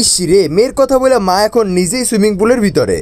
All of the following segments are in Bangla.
ইস রে মেয়ের কথা বলে মা এখন নিজেই সুইমিং পুলের ভিতরে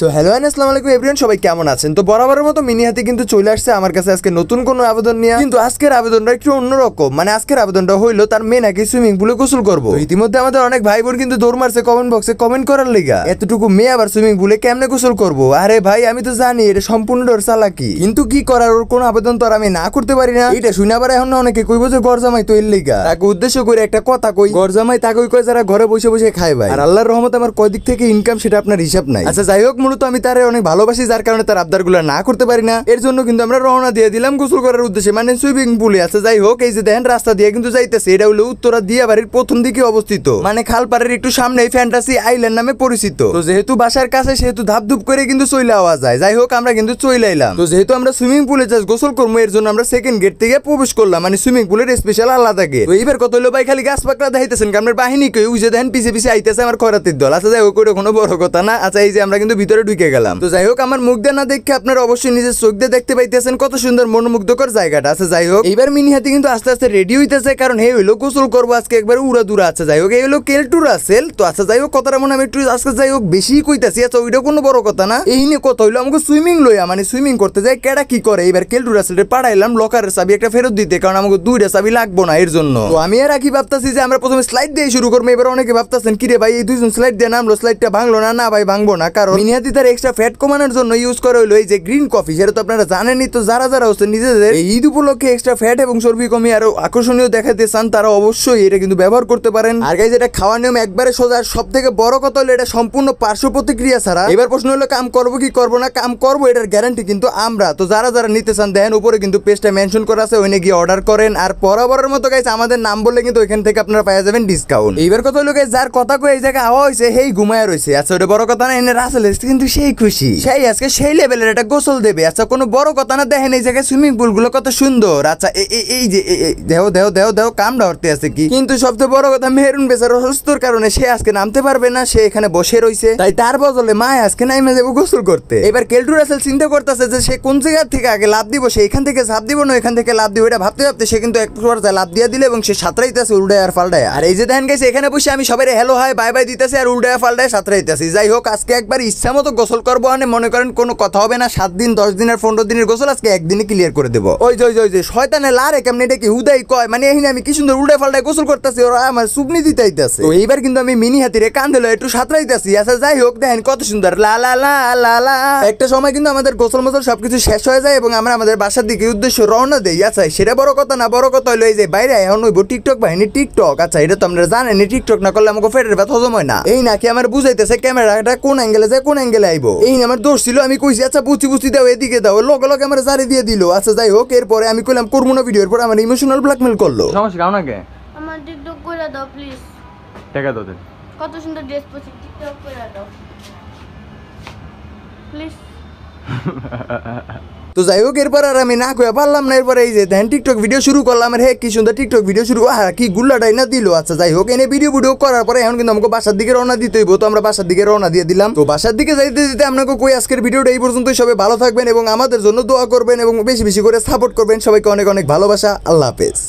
সো হ্যালো অ্যান্ড আসসালামু আলাইকুম এভরিওয়ান সবাই কেমন আছেন তো বরাবরের মতো মিনি হাতে কিন্তু চলে আসছে আমার কাছে আজকে নতুন কোনো আবেদন নিয়ে কিন্তু আজকের আবেদনটা একটু অন্যরকম মানে আজকের আবেদনটা হইলো তার মেয়ে নাকি সুইমিং পুলে গোসল করবো ইতিমধ্যে আমাদের অনেক ভাই বোন কিন্তু দৌড় মারছে কমেন্ট বক্সে কমেন্ট করার লিগা এতটুকু মেয়ে আবার সুইমিং পুলে কেমনে গোসল করবো আরে ভাই আমি তো জানি এটা সম্পূর্ণ ডর চালাকি কিন্তু কি করার ওর কোনো আবেদন তো আমি না করতে পারি না এটা শুনে আবার এখন অনেকে কইব যে গরজামাই তো লিগা তাকে উদ্দেশ্য করে একটা কথা কই গরজামাই তাকে কই যারা ঘরে বসে বসে খায় ভাই আর আল্লাহর রহমত আমার কয় দিক থেকে ইনকাম সেটা আপনার হিসাব নাই আচ্ছা যাই হোক মূলত আমি তারে অনেক ভালোবাসি যার কারণে তার আবদারগুলো না করতে পারি না এর জন্য কিন্তু আমরা রওনা দিয়ে দিলাম গোসল করার উদ্দেশ্যে মানে সুইমিং পুলে আছে যাই হোক এই যে দেখেন রাস্তা দিয়ে কিন্তু যাইতেছে এটা হলো উত্তরা দিয়া বাড়ির প্রথম দিকে অবস্থিত মানে খালপাড়ের একটু সামনে ফ্যান্টাসি আইল্যান্ড নামে পরিচিত তো যেহেতু বাসার কাছে সেহেতু ধাপ ধুপ করে কিন্তু চইলে আওয়া যায় যাই হোক আমরা কিন্তু চইলে এলাম তো যেহেতু আমরা সুইমিং পুলে জাস্ট গোসল করবো এর জন্য আমরা সেকেন্ড গেট থেকে প্রবেশ করলাম মানে সুইমিং পুলের স্পেশাল আলাদা গেট তো এইবার কত হলো ভাই খালি গাছ পাকড়া দেখাইতেছেন কারণ বাহিনী কেউ যে দেখেন পিছিয়ে পিছিয়ে আইতেছে আমার খরাতির দল আচ্ছা যাই হোক ওটা কোনো বড় কথা না আচ্ছা এই যে আমরা কিন্তু ভিতরে ভিতরে ঢুকে গেলাম তো যাই হোক আমার মুখ দিয়ে না দেখে আপনার অবশ্যই নিজের চোখ দিয়ে দেখতে পাইতেছেন কত সুন্দর মনোমুগ্ধকর জায়গাটা আছে যাই হোক এবার মিনি হাতি কিন্তু আস্তে আস্তে রেডি হইতেছে কারণ হে হইলো গোসল করবো আজকে একবার উড়া দূরা আছে যাই হোক এই হলো কেল টুর আসেল তো আচ্ছা যাই হোক কথাটা মনে আমি একটু আজকে যাই হোক বেশি কইতাছি আচ্ছা ওইটা কোনো বড় কথা না এই নিয়ে কথা হইলো আমাকে সুইমিং লইয়া মানে সুইমিং করতে যাই কেডা কি করে এবার কেল টুর আসেলটা পাড়াইলাম লকারের চাবি একটা ফেরত দিতে কারণ আমাকে দুইটা চাবি লাগবো না এর জন্য তো আমি আর কি ভাবতেছি যে আমরা প্রথমে স্লাইড দিয়ে শুরু করবো এবার অনেকে ভাবতেছেন কিরে ভাই এই দুইজন স্লাইড দিয়ে নামলো স্লাইডটা ভাঙলো না না ভাই ভাঙবো না কারণ মিনিহাতি পরবর্তী তার এক্সট্রা ফ্যাট কমানোর জন্য ইউজ করা হলো এই যে গ্রিন কফি যেটা তো আপনারা জানেনই তো যারা যারা হচ্ছে নিজেদের এই ঈদ উপলক্ষে এক্সট্রা ফ্যাট এবং চর্বি কমিয়ে আরো আকর্ষণীয় দেখাতে চান তারা অবশ্যই এটা কিন্তু ব্যবহার করতে পারেন আর গাইজ এটা খাওয়ার নিয়ম একবারে সোজা সব থেকে বড় কথা হলো এটা সম্পূর্ণ পার্শ্ব প্রতিক্রিয়া ছাড়া এবার প্রশ্ন হলো কাম করবো কি করবো না কাম করবো এটার গ্যারান্টি কিন্তু আমরা তো যারা যারা নিতে চান দেন উপরে কিন্তু পেজটা মেনশন করা আছে ওইনে গিয়ে অর্ডার করেন আর বরাবরের মতো গাইজ আমাদের নাম বললে কিন্তু ওইখান থেকে আপনারা পাওয়া যাবেন ডিসকাউন্ট এইবার কথা হলো গাইজ যার কথা কয়ে এই জায়গায় আওয়া হয়েছে হেই ঘুমায় রয়েছে আচ্ছা ওটা বড় কথা না এনে রাসেল কিন্তু সেই খুশি সেই আজকে সেই লেভেলের একটা গোসল দেবে আচ্ছা কোনো বড় কথা না দেখেন এই জায়গায় সুইমিং পুল গুলো কত সুন্দর আচ্ছা এই যে দেহ দেহ দেহ দেহ কাম হরতে আছে কি কিন্তু সবচেয়ে বড় কথা মেহরুন বেচার অসুস্থর কারণে সে আজকে নামতে পারবে না সে এখানে বসে রয়েছে তাই তার বদলে মা আজকে নাই মেজে গোসল করতে এবার কেলটু রাসেল চিন্তা করতেছে যে সে কোন জায়গা থেকে আগে লাভ দিব সে এখান থেকে ঝাঁপ দিব না এখান থেকে লাভ দিব এটা ভাবতে ভাবতে সে কিন্তু এক পর্যায়ে লাভ দিয়ে দিল এবং সে সাঁতরাইতেছে উল্টায় আর পাল্টায় আর এই যে দেখেন গেছে এখানে বসে আমি সবাই হ্যালো হয় বাই বাই দিতেছে আর উল্টায় ফাল্টায় সাঁতরাইতেছি যাই হোক আজকে একবার ইচ্ছা মতো গোসল করবো মানে মনে করেন কোনো কথা হবে না সাত দিন দশ দিনের পনেরো দিনের গোসল আজকে একদিনে ক্লিয়ার করে দেবো ওই যে ওই যে শয়তানে লারে কেমন এটা কি হুদাই কয় মানে এই আমি কি সুন্দর উল্টে ফাল্টায় গোসল করতেছি ওরা আমার সুপনি দিতে দিতাইতেছে তো এইবার কিন্তু আমি মিনি হাতিরে কান্দে একটু সাঁতরাইতেছি আচ্ছা যাই হোক দেখেন কত সুন্দর লা লা লা লা একটা সময় কিন্তু আমাদের গোসল মোসল সবকিছু শেষ হয়ে যায় এবং আমরা আমাদের বাসার দিকে উদ্দেশ্য রওনা দেই আচ্ছা সেটা বড় কথা না বড় কথা হলো এই যে বাইরে এখন হইব টিকটক বাহিনী টিকটক আচ্ছা এটা তো আমরা জানেন টিকটক না করলে আমাকে ফেটের ব্যথা হজম হয় না এই নাকি আমার বুঝাইতেছে ক্যামেরাটা কোন অ্যাঙ্গেলে যায় কোন অ্যাঙ্গেলে আইব এই আমার দোষ ছিল আমি কইছি আচ্ছা বুঝি বুঝি দাও এদিকে দাও লগে লগে আমার জারে দিয়ে দিল আচ্ছা যাই হোক এরপরে আমি কইলাম করবো না ভিডিওর পর আমার ইমোশনাল ব্ল্যাকমেল করলো সমস্যা কাউ নাকি আমার টিকটক করে দাও প্লিজ টাকা দাও কত সুন্দর ড্রেস পরছি টিকটক করে দাও প্লিজ তো যাই হোক এরপর আর আমি না কয়ে পারলাম না এরপরে এই যে টিকটক ভিডিও শুরু করলাম আর কি সুন্দর টিকটক ভিডিও শুরু হ্যাঁ কি গুল্লাটাই না দিল আচ্ছা যাই হোক এনে ভিডিও ভিডিও করার পরে এখন কিন্তু আমাকে বাসার দিকে রওনা দিতে হইব তো আমরা বাসার দিকে রওনা দিয়ে দিলাম তো বাসার দিকে যাইতে যেতে আপনাকে কই আজকের ভিডিওটা এই পর্যন্ত সবাই ভালো থাকবেন এবং আমাদের জন্য দোয়া করবেন এবং বেশি বেশি করে সাপোর্ট করবেন সবাইকে অনেক অনেক ভালোবাসা আল্লাহ হাফেজ